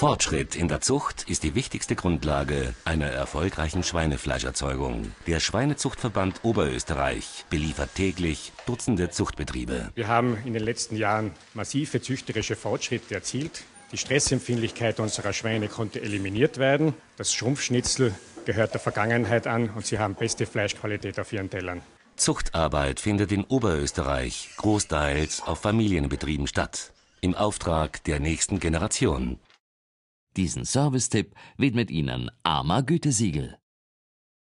Fortschritt in der Zucht ist die wichtigste Grundlage einer erfolgreichen Schweinefleischerzeugung. Der Schweinezuchtverband Oberösterreich beliefert täglich Dutzende Zuchtbetriebe. Wir haben in den letzten Jahren massive züchterische Fortschritte erzielt. Die Stressempfindlichkeit unserer Schweine konnte eliminiert werden. Das Schrumpfschnitzel gehört der Vergangenheit an und sie haben beste Fleischqualität auf ihren Tellern. Zuchtarbeit findet in Oberösterreich großteils auf Familienbetrieben statt, im Auftrag der nächsten Generation. Diesen Service-Tipp widmet Ihnen Armer Gütesiegel.